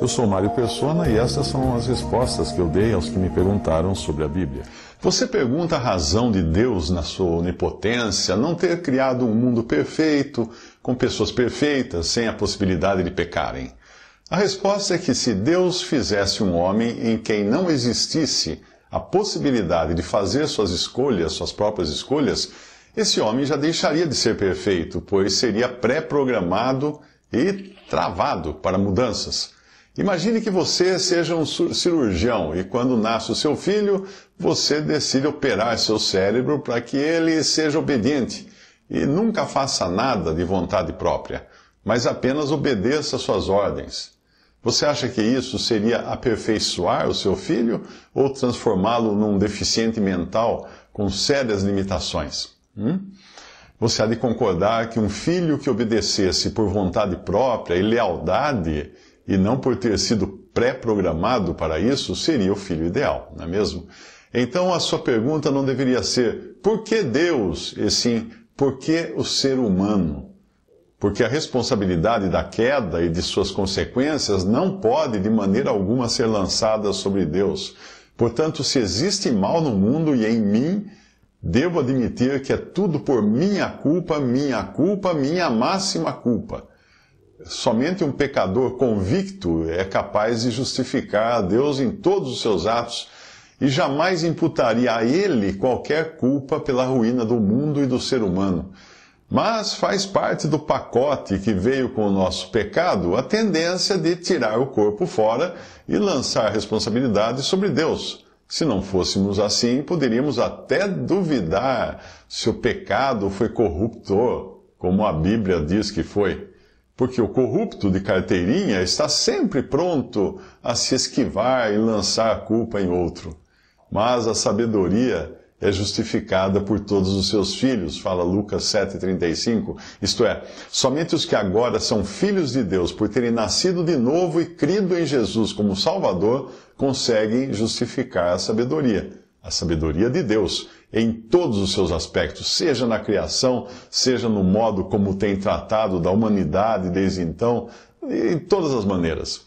Eu sou Mário Persona e essas são as respostas que eu dei aos que me perguntaram sobre a Bíblia. Você pergunta a razão de Deus, na sua onipotência, não ter criado um mundo perfeito, com pessoas perfeitas, sem a possibilidade de pecarem. A resposta é que se Deus fizesse um homem em quem não existisse a possibilidade de fazer suas escolhas, suas próprias escolhas, esse homem já deixaria de ser perfeito, pois seria pré-programado e travado para mudanças. Imagine que você seja um cirurgião e quando nasce o seu filho, você decide operar seu cérebro para que ele seja obediente e nunca faça nada de vontade própria, mas apenas obedeça suas ordens. Você acha que isso seria aperfeiçoar o seu filho ou transformá-lo num deficiente mental com sérias limitações? Hum? Você há de concordar que um filho que obedecesse por vontade própria e lealdade, e não por ter sido pré-programado para isso, seria o filho ideal, não é mesmo? Então a sua pergunta não deveria ser por que Deus, e sim por que o ser humano? Porque a responsabilidade da queda e de suas consequências não pode de maneira alguma ser lançada sobre Deus. Portanto, se existe mal no mundo e em mim, Devo admitir que é tudo por minha culpa, minha culpa, minha máxima culpa. Somente um pecador convicto é capaz de justificar a Deus em todos os seus atos e jamais imputaria a ele qualquer culpa pela ruína do mundo e do ser humano. Mas faz parte do pacote que veio com o nosso pecado a tendência de tirar o corpo fora e lançar a responsabilidade sobre Deus. Se não fôssemos assim, poderíamos até duvidar se o pecado foi corruptor, como a Bíblia diz que foi. Porque o corrupto de carteirinha está sempre pronto a se esquivar e lançar a culpa em outro. Mas a sabedoria é justificada por todos os seus filhos, fala Lucas 7,35. Isto é, somente os que agora são filhos de Deus por terem nascido de novo e crido em Jesus como Salvador, conseguem justificar a sabedoria, a sabedoria de Deus, em todos os seus aspectos, seja na criação, seja no modo como tem tratado da humanidade desde então, em todas as maneiras.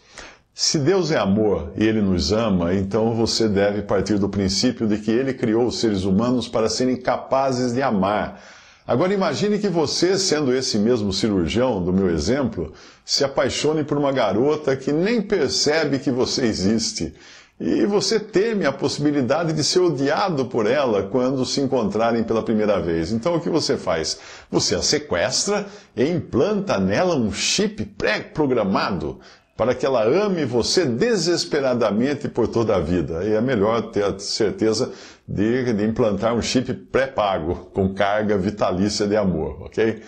Se Deus é amor e ele nos ama, então você deve partir do princípio de que ele criou os seres humanos para serem capazes de amar. Agora imagine que você, sendo esse mesmo cirurgião do meu exemplo, se apaixone por uma garota que nem percebe que você existe. E você teme a possibilidade de ser odiado por ela quando se encontrarem pela primeira vez. Então o que você faz? Você a sequestra e implanta nela um chip pré-programado para que ela ame você desesperadamente por toda a vida. E é melhor ter a certeza de, de implantar um chip pré-pago, com carga vitalícia de amor, ok?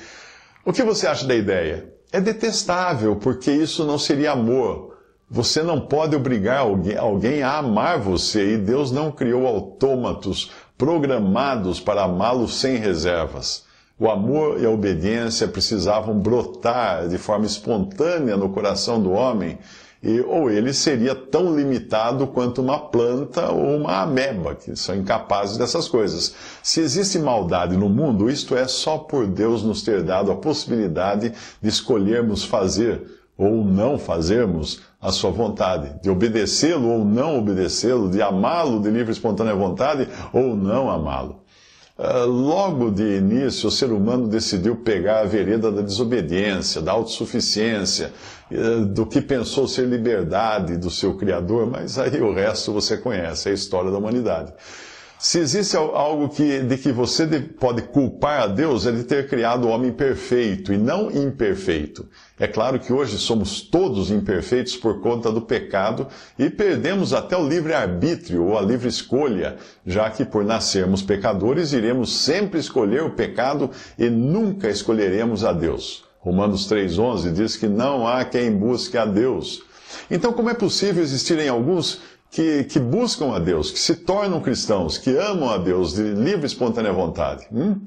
O que você acha da ideia? É detestável, porque isso não seria amor. Você não pode obrigar alguém, alguém a amar você, e Deus não criou autômatos programados para amá-lo sem reservas. O amor e a obediência precisavam brotar de forma espontânea no coração do homem, e, ou ele seria tão limitado quanto uma planta ou uma ameba, que são incapazes dessas coisas. Se existe maldade no mundo, isto é só por Deus nos ter dado a possibilidade de escolhermos fazer ou não fazermos a sua vontade, de obedecê-lo ou não obedecê-lo, de amá-lo de livre e espontânea vontade ou não amá-lo. Ah, logo de início, o ser humano decidiu pegar a vereda da desobediência, da autossuficiência, uh, do que pensou ser liberdade do seu Criador, mas aí o resto você conhece, é a história da humanidade. Se existe algo que, de que você pode culpar a Deus, é de ter criado o homem perfeito e não imperfeito. É claro que hoje somos todos imperfeitos por conta do pecado e perdemos até o livre-arbítrio ou a livre escolha, já que por nascermos pecadores iremos sempre escolher o pecado e nunca escolheremos a Deus. Romanos 3,11 diz que não há quem busque a Deus. Então, como é possível existirem alguns que, que buscam a Deus, que se tornam cristãos, que amam a Deus de livre e espontânea vontade. Hum?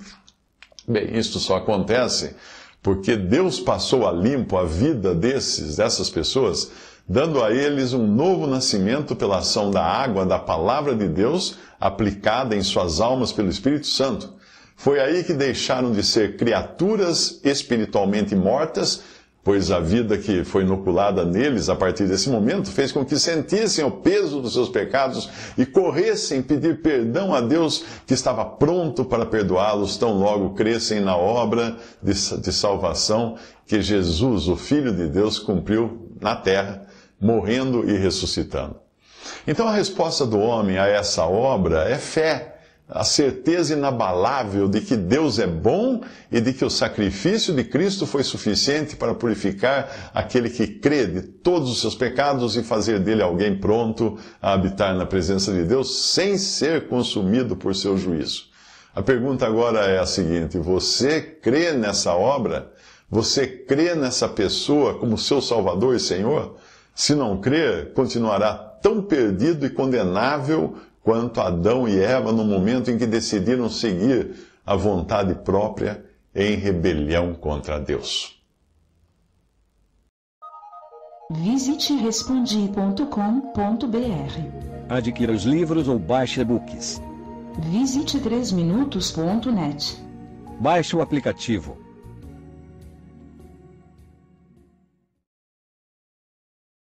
Bem, isto só acontece porque Deus passou a limpo a vida desses, dessas pessoas, dando a eles um novo nascimento pela ação da água da palavra de Deus aplicada em suas almas pelo Espírito Santo. Foi aí que deixaram de ser criaturas espiritualmente mortas pois a vida que foi inoculada neles a partir desse momento fez com que sentissem o peso dos seus pecados e corressem pedir perdão a Deus que estava pronto para perdoá-los tão logo crescem na obra de, de salvação que Jesus, o Filho de Deus, cumpriu na terra, morrendo e ressuscitando. Então a resposta do homem a essa obra é fé a certeza inabalável de que Deus é bom e de que o sacrifício de Cristo foi suficiente para purificar aquele que crê de todos os seus pecados e fazer dele alguém pronto a habitar na presença de Deus sem ser consumido por seu juízo. A pergunta agora é a seguinte: você crê nessa obra? Você crê nessa pessoa como seu Salvador e Senhor? Se não crer, continuará tão perdido e condenável quanto Adão e Eva no momento em que decidiram seguir a vontade própria em rebelião contra Deus. Visite respondi.com.br. Adquira os livros ou baixe e-books. Visite 3minutos.net. Baixe o aplicativo